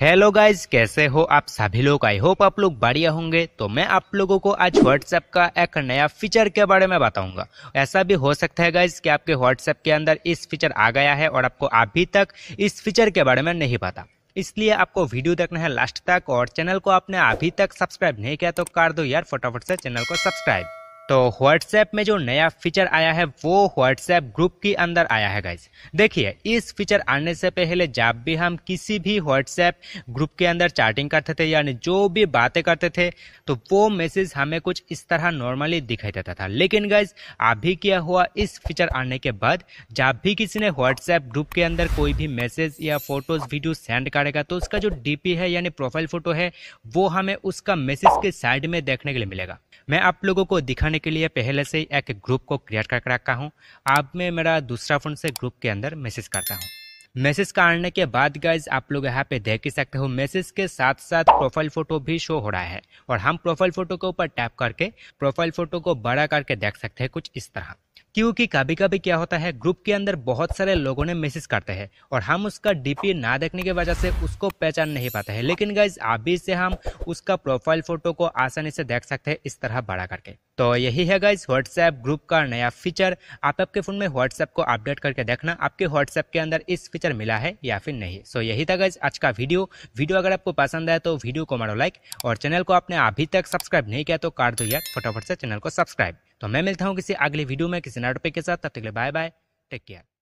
hello guys कैसे हो आप सभी लोग आई होप आप लोग बढ़िया होंगे तो मैं आप लोगों को आज व्हाट्सएप का एक नया फीचर के बारे में बताऊंगा ऐसा भी हो सकता है गाइज कि आपके व्हाट्सएप के अंदर इस फीचर आ गया है और आपको अभी तक इस फीचर के बारे में नहीं पता इसलिए आपको वीडियो देखना है लास्ट तक और चैनल को आपने अभी तक सब्सक्राइब नहीं किया तो कर दो यार फटाफट से चैनल को सब्सक्राइब तो व्हाट्सएप में जो नया फीचर आया है वो व्हाट्सएप ग्रुप के अंदर आया है गाइज देखिए इस फीचर आने से पहले जब भी हम किसी भी व्हाट्सएप ग्रुप के अंदर चैटिंग करते थे यानी जो भी बातें करते थे तो वो मैसेज हमें कुछ इस तरह नॉर्मली दिखाई देता था लेकिन गाइज अभी क्या हुआ इस फीचर आने के बाद जब भी किसी ने व्हाट्सएप ग्रुप के अंदर कोई भी मैसेज या फोटोज वीडियो सेंड करेगा तो उसका जो डीपी है यानी प्रोफाइल फोटो है वो हमें उसका मैसेज के साइड में देखने के लिए मिलेगा मैं आप लोगों को दिखाने करने के लिए पहले से एक ग्रुप को क्रिएट करके रखा हूँ अब मैं मेरा दूसरा फोन से ग्रुप के अंदर मैसेज करता हूँ मैसेज का आने के बाद गाइज आप लोग यहाँ पे देख ही सकते हो मैसेज के साथ साथ प्रोफाइल फोटो भी शो हो रहा है और हम प्रोफाइल फोटो के ऊपर टैप करके प्रोफाइल फोटो को बड़ा करके देख सकते हैं कुछ इस तरह क्योंकि कभी कभी क्या होता है ग्रुप के अंदर बहुत सारे लोगों ने मैसेज करते हैं और हम उसका डीपी ना देखने की वजह से उसको पहचान नहीं पाते हैं लेकिन गाइज अभी से हम उसका प्रोफाइल फोटो को आसानी से देख सकते हैं इस तरह बड़ा करके तो यही है गाइज व्हाट्सएप ग्रुप का नया फीचर आप आपके फ़ोन में व्हाट्सएप को अपडेट करके देखना आपके व्हाट्सएप के अंदर इस फीचर मिला है या फिर नहीं सो यही था गाइज आज का वीडियो वीडियो अगर आपको पसंद आया तो वीडियो को मारो लाइक और चैनल को आपने अभी तक सब्सक्राइब नहीं किया तो कर दो यार फटाफट से चैनल को सब्सक्राइब तो मैं मिलता हूँ किसी अगले वीडियो में किसी नए टॉपिक के साथ तब तक के लिए बाय बाय टेक केयर